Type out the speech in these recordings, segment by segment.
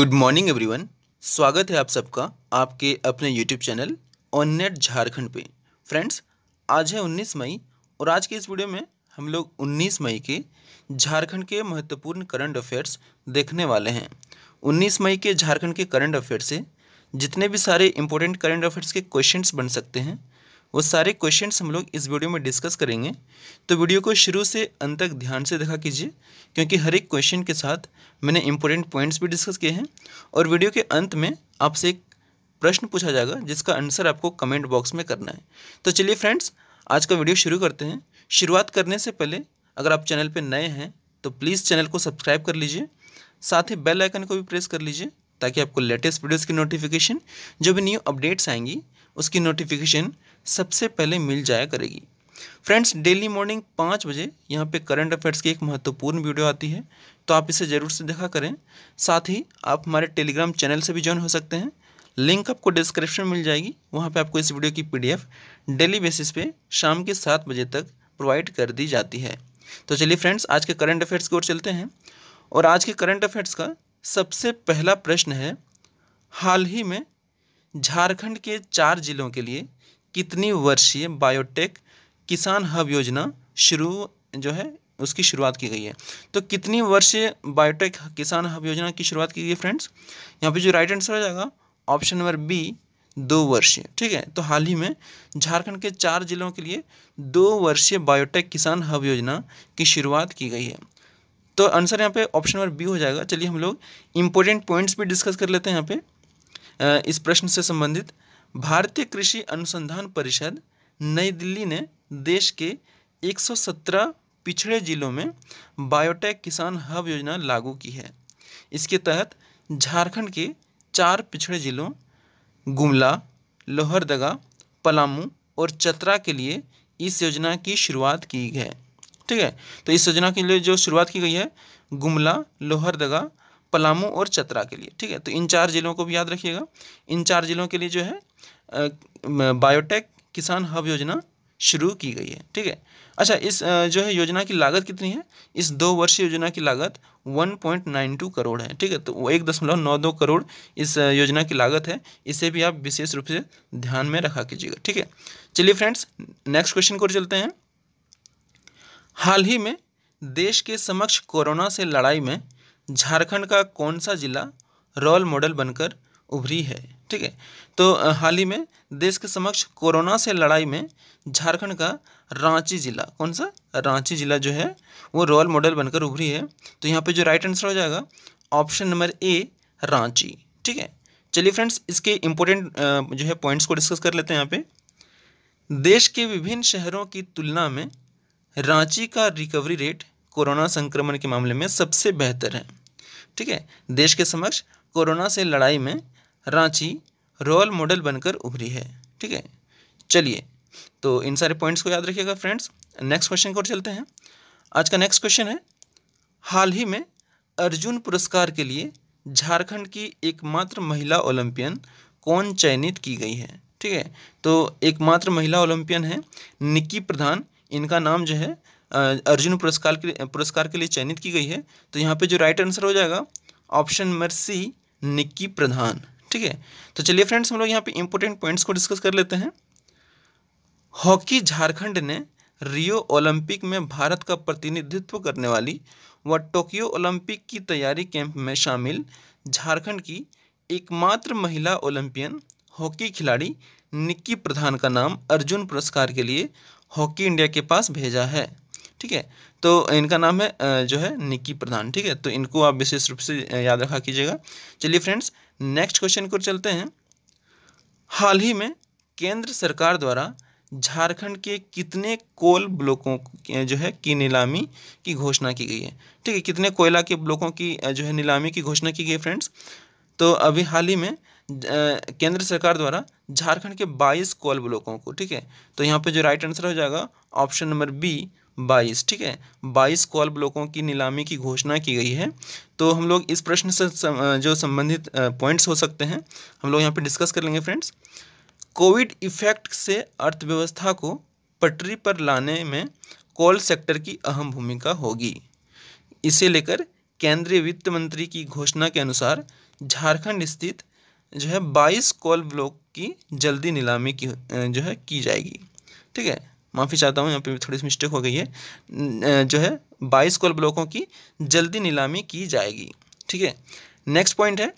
good morning everyone स्वागत है आप सबका आपके अपने YouTube channel on net Jharkhand पे फ्रेंड्स आज है 19 मई और आज के इस वीडियो में हम लोग 19 मई के झारखंड के महत्वपूर्ण करंट अफेयर्स देखने वाले हैं 19 मई के झारखंड के करंट अफेयर्स से जितने भी सारे इंपॉर्टेंट करंट अफेयर्स के क्वेश्चन बन सकते हैं वो सारे क्वेश्चंस हम लोग इस वीडियो में डिस्कस करेंगे तो वीडियो को शुरू से अंत तक ध्यान से देखा कीजिए क्योंकि हर एक क्वेश्चन के साथ मैंने इंपॉर्टेंट पॉइंट्स भी डिस्कस किए हैं और वीडियो के अंत में आपसे एक प्रश्न पूछा जाएगा जिसका आंसर आपको कमेंट बॉक्स में करना है तो चलिए फ्रेंड्स आज का वीडियो शुरू करते हैं शुरुआत करने से पहले अगर आप चैनल पर नए हैं तो प्लीज़ चैनल को सब्सक्राइब कर लीजिए साथ ही बेल आइकन को भी प्रेस कर लीजिए ताकि आपको लेटेस्ट वीडियोज़ की नोटिफिकेशन जो भी न्यू अपडेट्स आएंगी उसकी नोटिफिकेशन सबसे पहले मिल जाया करेगी फ्रेंड्स डेली मॉर्निंग पाँच बजे यहाँ पे करंट अफेयर्स की एक महत्वपूर्ण वीडियो आती है तो आप इसे ज़रूर से देखा करें साथ ही आप हमारे टेलीग्राम चैनल से भी ज्वाइन हो सकते हैं लिंक आपको डिस्क्रिप्शन मिल जाएगी वहाँ पे आपको इस वीडियो की पीडीएफ डेली बेसिस पे शाम के सात बजे तक प्रोवाइड कर दी जाती है तो चलिए फ्रेंड्स आज के करंट अफेयर्स की ओर चलते हैं और आज के करंट अफेयर्स का सबसे पहला प्रश्न है हाल ही में झारखंड के चार जिलों के लिए कितनी वर्षीय बायोटेक किसान हब योजना शुरू जो है उसकी शुरुआत की गई है तो कितनी वर्षीय बायोटेक किसान हब योजना की शुरुआत की गई फ्रेंड्स यहाँ पे जो राइट आंसर हो जाएगा ऑप्शन नंबर बी दो वर्षीय ठीक है तो हाल ही में झारखंड के चार जिलों के लिए दो वर्षीय बायोटेक किसान हब योजना की शुरुआत की गई है तो आंसर यहाँ पे ऑप्शन नंबर बी हो जाएगा चलिए हम लोग इंपॉर्टेंट पॉइंट्स भी डिस्कस कर लेते हैं यहाँ पे इस प्रश्न से संबंधित भारतीय कृषि अनुसंधान परिषद नई दिल्ली ने देश के 117 पिछड़े जिलों में बायोटेक किसान हब योजना लागू की है इसके तहत झारखंड के चार पिछड़े जिलों गुमला लोहरदगा पलामू और चतरा के लिए इस योजना की शुरुआत की है ठीक है तो इस योजना के लिए जो शुरुआत की गई है गुमला लोहरदगा पलामू और चतरा के लिए ठीक है तो इन चार जिलों को भी याद रखिएगा इन चार जिलों के लिए जो है बायोटेक किसान हब योजना शुरू की गई है ठीक है अच्छा इस जो है योजना की लागत कितनी है इस दो वर्षीय योजना की लागत 1.92 करोड़ है ठीक है तो एक दशमलव नौ दो करोड़ इस योजना की लागत है इसे भी आप विशेष रूप से ध्यान में रखा कीजिएगा ठीक है चलिए फ्रेंड्स नेक्स्ट क्वेश्चन को चलते हैं हाल ही में देश के समक्ष कोरोना से लड़ाई में झारखंड का कौन सा जिला रोल मॉडल बनकर उभरी है ठीक है तो हाल ही में देश के समक्ष कोरोना से लड़ाई में झारखंड का रांची ज़िला कौन सा रांची ज़िला जो है वो रोल मॉडल बनकर उभरी है तो यहाँ पे जो राइट आंसर हो जाएगा ऑप्शन नंबर ए रांची ठीक है चलिए फ्रेंड्स इसके इम्पोर्टेंट जो है पॉइंट्स को डिस्कस कर लेते हैं यहाँ पे देश के विभिन्न शहरों की तुलना में रांची का रिकवरी रेट कोरोना संक्रमण के मामले में सबसे बेहतर है ठीक है देश के समक्ष कोरोना से लड़ाई में रांची रोल मॉडल बनकर उभरी है ठीक है चलिए तो इन सारे पॉइंट्स को याद रखिएगा फ्रेंड्स नेक्स्ट क्वेश्चन को चलते हैं आज का नेक्स्ट क्वेश्चन है हाल ही में अर्जुन पुरस्कार के लिए झारखंड की एकमात्र महिला ओलंपियन कौन चयनित की गई है ठीक है तो एकमात्र महिला ओलंपियन है निक्की प्रधान इनका नाम जो है अर्जुन पुरस्कार के पुरस्कार के लिए चयनित की गई है तो यहाँ पे जो राइट आंसर हो जाएगा option number C Nikki Pradhan ठीक है तो चलिए फ्रेंड्स हम लोग यहाँ पे इंपॉर्टेंट पॉइंट्स को डिस्कस कर लेते हैं हॉकी झारखंड ने रियो ओलंपिक में भारत का प्रतिनिधित्व करने वाली व वा टोक्यो ओलंपिक की तैयारी कैंप में शामिल झारखंड की एकमात्र महिला ओलंपियन हॉकी खिलाड़ी निक्की प्रधान का नाम अर्जुन पुरस्कार के लिए हॉकी इंडिया के पास भेजा है ठीक है तो इनका नाम है जो है निक्की प्रधान ठीक है तो इनको आप विशेष रूप से याद रखा कीजिएगा चलिए फ्रेंड्स नेक्स्ट क्वेश्चन को चलते हैं हाल ही में केंद्र सरकार द्वारा झारखंड के कितने कोल ब्लॉकों जो है की नीलामी की घोषणा की गई है ठीक है कितने कोयला के ब्लॉकों की जो है नीलामी की घोषणा की गई है फ्रेंड्स तो अभी हाल ही में केंद्र सरकार द्वारा झारखंड के 22 कोल ब्लॉकों को ठीक है तो यहाँ पे जो राइट आंसर हो जाएगा ऑप्शन नंबर बी बाईस ठीक है बाईस कॉल ब्लॉकों की नीलामी की घोषणा की गई है तो हम लोग इस प्रश्न से जो संबंधित पॉइंट्स हो सकते हैं हम लोग यहाँ पे डिस्कस कर लेंगे फ्रेंड्स कोविड इफेक्ट से अर्थव्यवस्था को पटरी पर लाने में कोल सेक्टर की अहम भूमिका होगी इसे लेकर केंद्रीय वित्त मंत्री की घोषणा के अनुसार झारखंड स्थित जो है बाईस कोल ब्लॉक की जल्दी नीलामी की जो है की जाएगी ठीक है माफ़ी चाहता हूँ यहाँ पे थोड़ी सी मिस्टेक हो गई है जो है बाईस कॉल ब्लॉकों की जल्दी नीलामी की जाएगी ठीक है नेक्स्ट पॉइंट है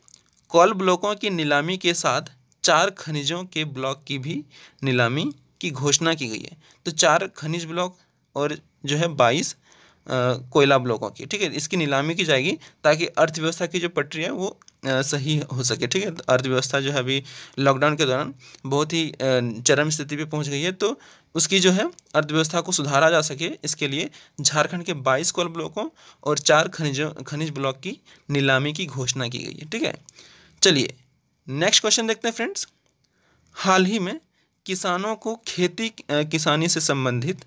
कॉल ब्लॉकों की नीलामी के साथ चार खनिजों के ब्लॉक की भी नीलामी की घोषणा की गई है तो चार खनिज ब्लॉक और जो है बाईस कोयला ब्लॉकों की ठीक है इसकी नीलामी की जाएगी ताकि अर्थव्यवस्था की जो पटरी है वो सही हो सके ठीक है अर्थव्यवस्था जो है अभी लॉकडाउन के दौरान बहुत ही चरम स्थिति पे पहुंच गई है तो उसकी जो है अर्थव्यवस्था को सुधारा जा सके इसके लिए झारखंड के 22 कोल ब्लॉकों और चार खनिजों खनिज ब्लॉक की नीलामी की घोषणा की गई है ठीक है चलिए नेक्स्ट क्वेश्चन देखते हैं फ्रेंड्स हाल ही में किसानों को खेती किसानी से संबंधित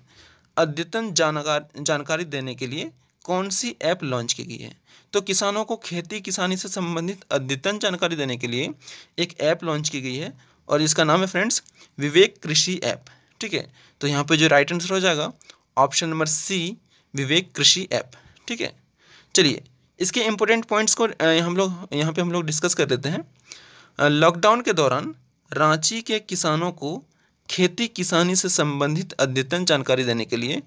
अद्यतन जानकार जानकारी देने के लिए कौन सी ऐप लॉन्च की गई है तो किसानों को खेती किसानी से संबंधित अद्यतन जानकारी देने के लिए एक ऐप लॉन्च की गई है और इसका नाम है फ्रेंड्स विवेक कृषि ऐप ठीक है तो यहाँ पे जो राइट आंसर हो जाएगा ऑप्शन नंबर सी विवेक कृषि ऐप ठीक है चलिए इसके इम्पोर्टेंट पॉइंट्स को हम लोग यहाँ पे हम लोग डिस्कस कर लेते हैं लॉकडाउन के दौरान रांची के किसानों को खेती किसानी से संबंधित अद्यतन जानकारी देने के लिए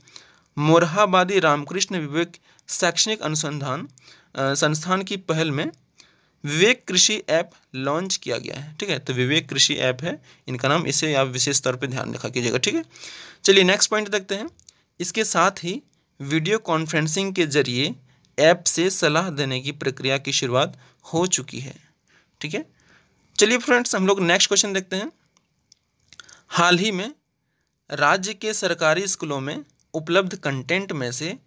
मोरहाबादी रामकृष्ण विवेक शैक्षणिक अनुसंधान संस्थान की पहल में विवेक कृषि ऐप लॉन्च किया गया है ठीक है तो विवेक कृषि ऐप है इनका नाम इसे आप विशेष तौर पर ध्यान रखा कीजिएगा ठीक है चलिए नेक्स्ट पॉइंट देखते हैं इसके साथ ही वीडियो कॉन्फ्रेंसिंग के जरिए ऐप से सलाह देने की प्रक्रिया की शुरुआत हो चुकी है ठीक है चलिए फ्रेंड्स हम लोग नेक्स्ट क्वेश्चन देखते हैं हाल ही में राज्य के सरकारी स्कूलों में उपलब्ध कंटेंट में से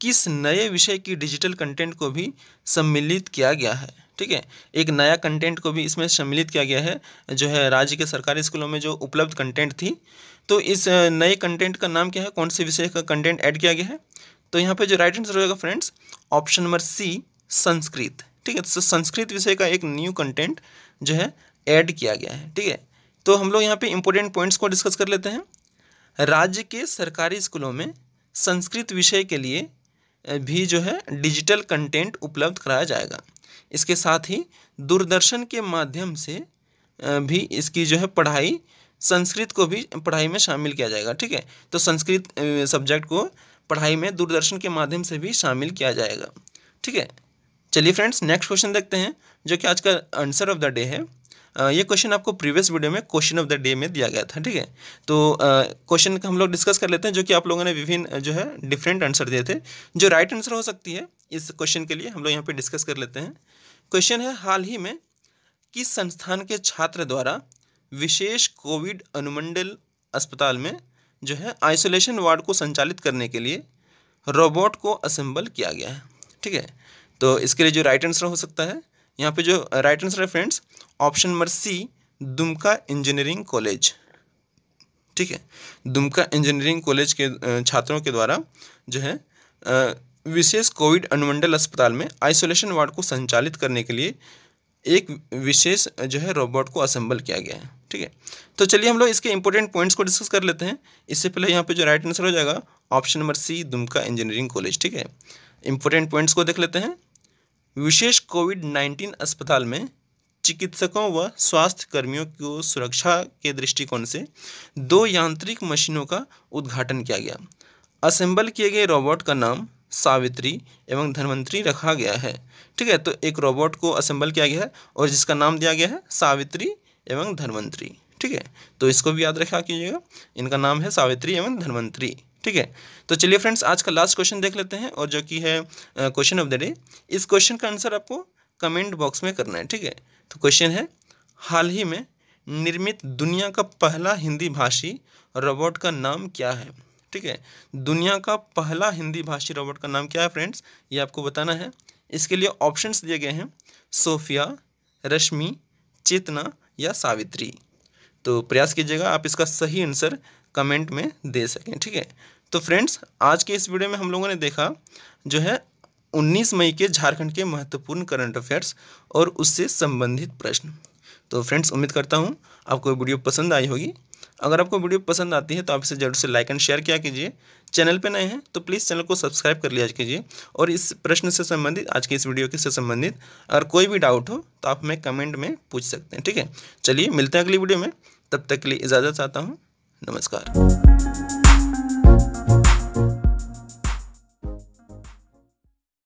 किस नए विषय की डिजिटल कंटेंट को भी सम्मिलित किया गया है ठीक है एक नया कंटेंट को भी इसमें सम्मिलित किया गया है जो है राज्य के सरकारी स्कूलों में जो उपलब्ध कंटेंट थी तो इस नए कंटेंट का नाम क्या है कौन से विषय का कंटेंट ऐड किया गया है तो यहाँ पे जो राइट आंसर होगा friends option number C Sanskrit ठीक है तो संस्कृत विषय का एक न्यू कंटेंट जो है ऐड किया गया है ठीक है तो हम लोग यहाँ पे इंपॉर्टेंट पॉइंट्स को डिस्कस कर लेते हैं राज्य के सरकारी स्कूलों में संस्कृत विषय के लिए भी जो है डिजिटल कंटेंट उपलब्ध कराया जाएगा इसके साथ ही दूरदर्शन के माध्यम से भी इसकी जो है पढ़ाई संस्कृत को भी पढ़ाई में शामिल किया जाएगा ठीक है तो संस्कृत सब्जेक्ट को पढ़ाई में दूरदर्शन के माध्यम से भी शामिल किया जाएगा ठीक है चलिए फ्रेंड्स नेक्स्ट क्वेश्चन देखते हैं जो कि आज का आंसर ऑफ द डे है ये क्वेश्चन आपको प्रीवियस वीडियो में क्वेश्चन ऑफ द डे में दिया गया था ठीक है तो क्वेश्चन हम लोग डिस्कस कर लेते हैं जो कि आप लोगों ने विभिन्न जो है डिफरेंट आंसर दिए थे जो राइट right आंसर हो सकती है इस क्वेश्चन के लिए हम लोग यहाँ पर डिस्कस कर लेते हैं क्वेश्चन है हाल ही में किस संस्थान के छात्र द्वारा विशेष कोविड अनुमंडल अस्पताल में जो है आइसोलेशन वार्ड को संचालित करने के लिए रोबोट को असेंबल किया गया है ठीक है तो इसके लिए जो राइट आंसर हो सकता है यहाँ पे जो राइट आंसर है friends option number C Dumka engineering college ठीक है दुमका इंजीनियरिंग कॉलेज के छात्रों के द्वारा जो है विशेष कोविड अनुमंडल अस्पताल में आइसोलेशन वार्ड को संचालित करने के लिए एक विशेष जो है रोबोट को असेंबल किया गया है ठीक है तो चलिए हम लोग इसके इंपॉर्टेंट पॉइंट्स को डिस्कस कर लेते हैं इससे पहले यहाँ पे जो राइट आंसर हो जाएगा option number C Dumka engineering college ठीक है इंपॉर्टेंट पॉइंट्स को देख लेते हैं विशेष कोविड नाइन्टीन अस्पताल में चिकित्सकों व स्वास्थ्य कर्मियों को सुरक्षा के दृष्टिकोण से दो यांत्रिक मशीनों का उद्घाटन किया गया असेंबल किए गए रोबोट का नाम सावित्री एवं धनवंतरी रखा गया है ठीक है तो एक रोबोट को असेंबल किया गया है और जिसका नाम दिया गया है सावित्री एवं धनवंतरी ठीक है तो इसको भी याद रखा कीजिएगा इनका नाम है सावित्री एवं धनवंतरी ठीक है तो चलिए फ्रेंड्स आज का लास्ट क्वेश्चन देख लेते हैं और जो कि है क्वेश्चन ऑफ द डे इस क्वेश्चन का आंसर आपको कमेंट बॉक्स में करना है ठीक है तो क्वेश्चन है हाल ही में निर्मित दुनिया का पहला हिंदी भाषी रोबोट का नाम क्या है ठीक है दुनिया का पहला हिंदी भाषी रोबोट का नाम क्या है फ्रेंड्स ये आपको बताना है इसके लिए ऑप्शंस दिए गए हैं सोफिया रश्मि चेतना या सावित्री तो प्रयास कीजिएगा आप इसका सही आंसर कमेंट में दे सकें ठीक है तो फ्रेंड्स आज के इस वीडियो में हम लोगों ने देखा जो है 19 मई के झारखंड के महत्वपूर्ण करंट अफेयर्स और उससे संबंधित प्रश्न तो फ्रेंड्स उम्मीद करता हूँ आपको वीडियो पसंद आई होगी अगर आपको वीडियो पसंद आती है तो आप इसे जरूर से लाइक एंड शेयर किया कीजिए चैनल पे नए हैं तो प्लीज़ चैनल को सब्सक्राइब कर लिया कीजिए और इस प्रश्न से संबंधित आज के इस वीडियो के से संबंधित अगर कोई भी डाउट हो तो आप हमें कमेंट में पूछ सकते हैं ठीक है चलिए मिलते हैं अगली वीडियो में तब तक के लिए इजाज़त चाहता हूँ नमस्कार